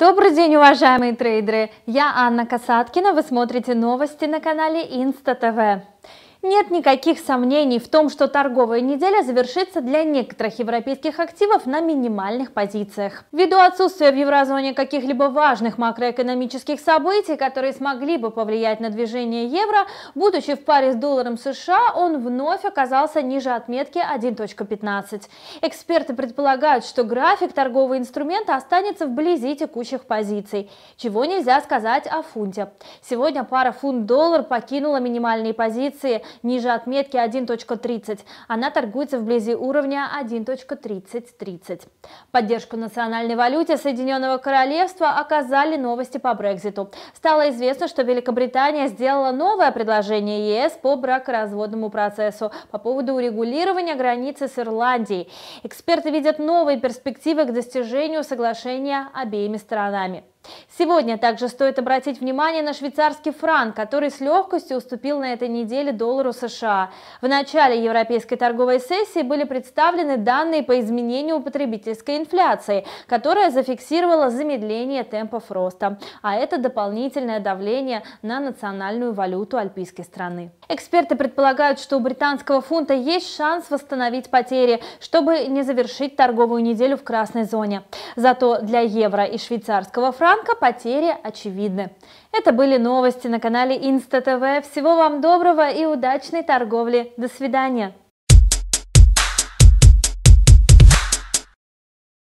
Добрый день, уважаемые трейдеры! Я Анна Касаткина, вы смотрите новости на канале Инста ТВ. Нет никаких сомнений в том, что торговая неделя завершится для некоторых европейских активов на минимальных позициях. Ввиду отсутствия в еврозоне каких-либо важных макроэкономических событий, которые смогли бы повлиять на движение евро, будучи в паре с долларом США, он вновь оказался ниже отметки 1.15. Эксперты предполагают, что график торгового инструмента останется вблизи текущих позиций, чего нельзя сказать о фунте. Сегодня пара фунт-доллар покинула минимальные позиции, ниже отметки 1.30. Она торгуется вблизи уровня 1.3030. Поддержку национальной валюте Соединенного Королевства оказали новости по Брекзиту. Стало известно, что Великобритания сделала новое предложение ЕС по бракоразводному процессу по поводу урегулирования границы с Ирландией. Эксперты видят новые перспективы к достижению соглашения обеими сторонами. Сегодня также стоит обратить внимание на швейцарский франк, который с легкостью уступил на этой неделе доллару США. В начале европейской торговой сессии были представлены данные по изменению потребительской инфляции, которая зафиксировала замедление темпов роста, а это дополнительное давление на национальную валюту альпийской страны. Эксперты предполагают, что у британского фунта есть шанс восстановить потери, чтобы не завершить торговую неделю в красной зоне. Зато для евро и швейцарского франка Франка потери очевидны. Это были новости на канале Инста ТВ. Всего вам доброго и удачной торговли. До свидания.